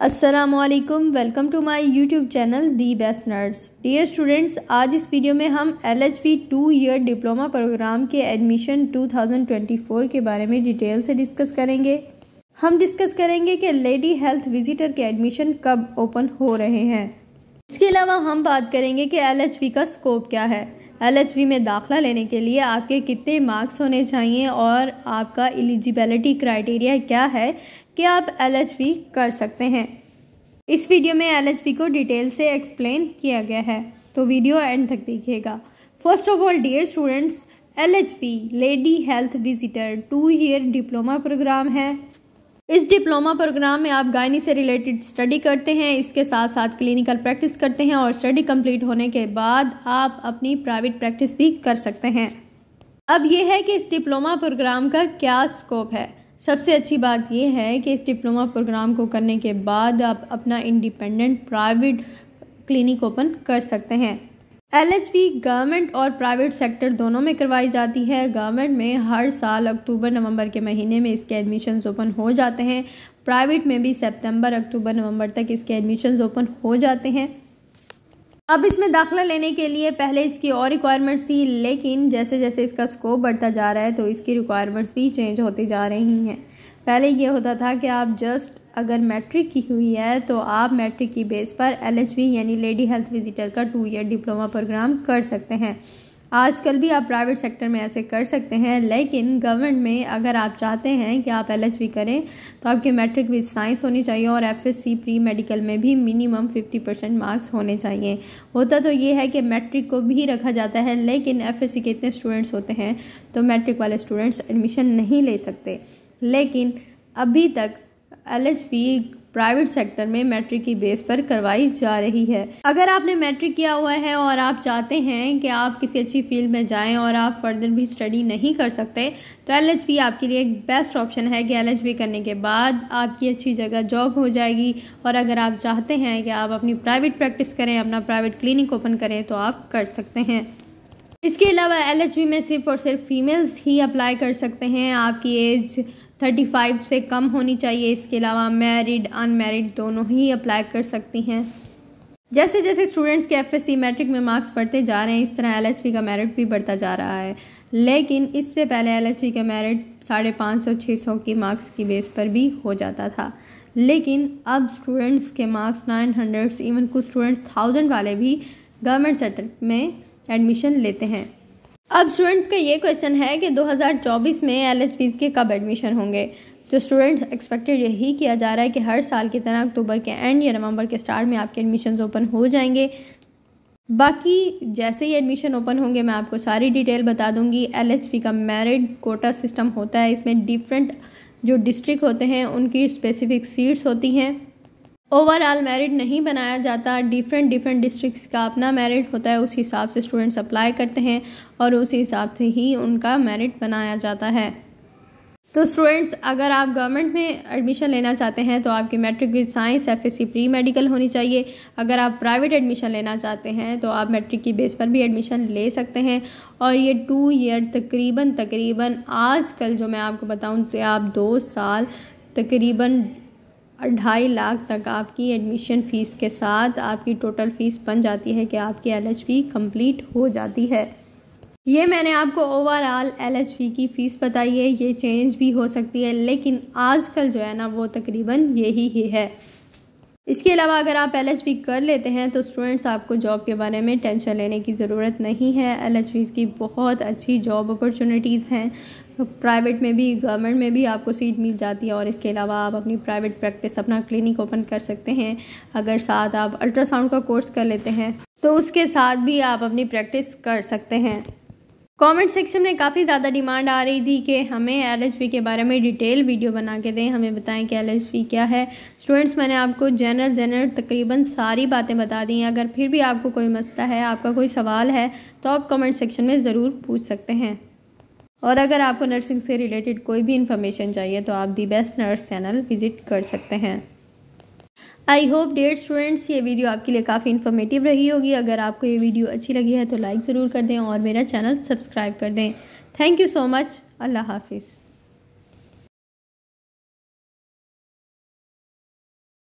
असलकम welcome to my YouTube channel the best nurse dear students आज इस video में हम L H V two year diploma program के एडमिशन 2024 के बारे में डिटेल से डिस्कस करेंगे हम डिस्कस करेंगे कि लेडी हेल्थ विजिटर के एडमिशन कब ओपन हो रहे हैं इसके अलावा हम बात करेंगे कि एल एच वी का स्कोप क्या है एलएचबी में दाखला लेने के लिए आपके कितने मार्क्स होने चाहिए और आपका एलिजिबिलिटी क्राइटेरिया क्या है कि आप एलएचबी कर सकते हैं इस वीडियो में एलएचबी को डिटेल से एक्सप्लेन किया गया है तो वीडियो एंड तक देखिएगा first of all dear students L H P lady health visitor two year diploma program है इस डिप्लोमा प्रोग्राम में आप गायनी से रिलेटेड स्टडी करते हैं इसके साथ साथ क्लिनिकल प्रैक्टिस करते हैं और स्टडी कंप्लीट होने के बाद आप अपनी प्राइवेट प्रैक्टिस भी कर सकते हैं अब यह है कि इस डिप्लोमा प्रोग्राम का क्या स्कोप है सबसे अच्छी बात यह है कि इस डिप्लोमा प्रोग्राम को करने के बाद आप अपना इंडिपेंडेंट प्राइवेट क्लिनिक ओपन कर सकते हैं एल गवर्नमेंट और प्राइवेट सेक्टर दोनों में करवाई जाती है गवर्नमेंट में हर साल अक्टूबर नवंबर के महीने में इसके एडमिशन्स ओपन हो जाते हैं प्राइवेट में भी सितंबर अक्टूबर नवंबर तक इसके एडमिशन्स ओपन हो जाते हैं अब इसमें दाखिला लेने के लिए पहले इसकी और रिक्वायरमेंट्स थी लेकिन जैसे जैसे इसका स्कोप बढ़ता जा रहा है तो इसकी रिक्वायरमेंट्स भी चेंज होती जा रही हैं पहले ये होता था कि आप जस्ट अगर मैट्रिक की हुई है तो आप मैट्रिक की बेस पर एल यानी लेडी हेल्थ विजिटर का टू ईयर डिप्लोमा प्रोग्राम कर सकते हैं आजकल भी आप प्राइवेट सेक्टर में ऐसे कर सकते हैं लेकिन गवर्नमेंट में अगर आप चाहते हैं कि आप एल करें तो आपके मैट्रिक विद साइंस होनी चाहिए और एफ प्री मेडिकल में भी मिनिमम 50 परसेंट मार्क्स होने चाहिए होता तो ये है कि मैट्रिक को भी रखा जाता है लेकिन एफ के इतने स्टूडेंट्स होते हैं तो मैट्रिक वाले स्टूडेंट्स एडमिशन नहीं ले सकते लेकिन अभी तक एलएचपी प्राइवेट सेक्टर में मैट्रिक की बेस पर करवाई जा रही है अगर आपने मैट्रिक किया हुआ है और आप चाहते हैं कि आप किसी अच्छी फील्ड में जाएं और आप फर्दर भी स्टडी नहीं कर सकते तो एल आपके लिए एक बेस्ट ऑप्शन है कि एल करने के बाद आपकी अच्छी जगह जॉब हो जाएगी और अगर आप चाहते हैं कि आप अपनी प्राइवेट प्रैक्टिस करें अपना प्राइवेट क्लिनिक ओपन करें तो आप कर सकते हैं इसके अलावा एल में सिर्फ और सिर्फ फीमेल्स ही अप्लाई कर सकते हैं आपकी एज थर्टी फाइव से कम होनी चाहिए इसके अलावा मैरिड अनमेरिड दोनों ही अप्लाई कर सकती हैं जैसे जैसे स्टूडेंट्स के एफ एस सी मैट्रिक में मार्क्स बढ़ते जा रहे हैं इस तरह एल एच पी का मेरिट भी बढ़ता जा रहा है लेकिन इससे पहले एल एच पी का मेरिट साढ़े पाँच सौ छः सौ की मार्क्स की बेस पर भी हो जाता था लेकिन अब स्टूडेंट्स के मार्क्स नाइन हंड्रेड इवन कुछ स्टूडेंट्स थाउजेंड वाले भी गवर्नमेंट सेक्टर में एडमिशन लेते हैं अब स्टूडेंट्स का ये क्वेश्चन है कि 2024 में एल एच के कब एडमिशन होंगे तो स्टूडेंट्स एक्सपेक्टेड यही किया जा रहा है कि हर साल की तरह अक्टूबर के एंड या नवंबर के स्टार्ट में आपके एडमिशन ओपन हो जाएंगे बाकी जैसे ही एडमिशन ओपन होंगे मैं आपको सारी डिटेल बता दूंगी एल का मेरिट कोटा सिस्टम होता है इसमें डिफरेंट जो डिस्ट्रिक्ट होते हैं उनकी स्पेसिफिक सीट्स होती हैं ओवरऑल मेरिट नहीं बनाया जाता डिफरेंट डिफरेंट डिस्ट्रिक्ट्स का अपना मेरिट होता है उस हिसाब से स्टूडेंट्स अप्लाई करते हैं और उस हिसाब से ही उनका मेरिट बनाया जाता है तो स्टूडेंट्स अगर आप गवर्नमेंट में एडमिशन लेना चाहते हैं तो आपकी matric with science F pre medical होनी चाहिए अगर आप प्राइवेट एडमिशन लेना चाहते हैं तो आप मैट्रिक की बेस पर भी एडमिशन ले सकते हैं और ये टू ईयर तकरीबन तकरीबन आजकल जो मैं आपको बताऊं तो आप दो साल तकरीबन ढाई लाख तक आपकी एडमिशन फ़ीस के साथ आपकी टोटल फ़ीस बन जाती है कि आपकी एल एच कंप्लीट हो जाती है ये मैंने आपको ओवरऑल एल एच की फ़ीस बताई है ये चेंज भी हो सकती है लेकिन आजकल जो है ना वो तकरीबन यही ही है इसके अलावा अगर आप एल एच कर लेते हैं तो स्टूडेंट्स आपको जॉब के बारे में टेंशन लेने की ज़रूरत नहीं है एल एच की बहुत अच्छी जॉब अपॉर्चुनिटीज़ हैं प्राइवेट में भी गवर्नमेंट में भी आपको सीट मिल जाती है और इसके अलावा आप अपनी प्राइवेट प्रैक्टिस अपना क्लिनिक ओपन कर सकते हैं अगर साथ आप अल्ट्रासाउंड का कोर्स कर लेते हैं तो उसके साथ भी आप अपनी प्रैक्टिस कर सकते हैं कमेंट सेक्शन में काफ़ी ज़्यादा डिमांड आ रही थी कि हमें एल के बारे में डिटेल वीडियो बना के दें हमें बताएं कि एल क्या है स्टूडेंट्स मैंने आपको जनरल जनरल तकरीबन सारी बातें बता दी हैं अगर फिर भी आपको कोई मसला है आपका कोई सवाल है तो आप कमेंट सेक्शन में ज़रूर पूछ सकते हैं और अगर आपको नर्सिंग से रिलेटेड कोई भी इन्फॉर्मेशन चाहिए तो आप the best nurse channel visit कर सकते हैं आई होप डेयर स्टूडेंट्स ये वीडियो आपके लिए काफ़ी इन्फॉर्मेटिव रही होगी अगर आपको ये वीडियो अच्छी लगी है तो लाइक ज़रूर कर दें और मेरा चैनल सब्सक्राइब कर दें थैंक यू सो मच अल्लाह हाफिज़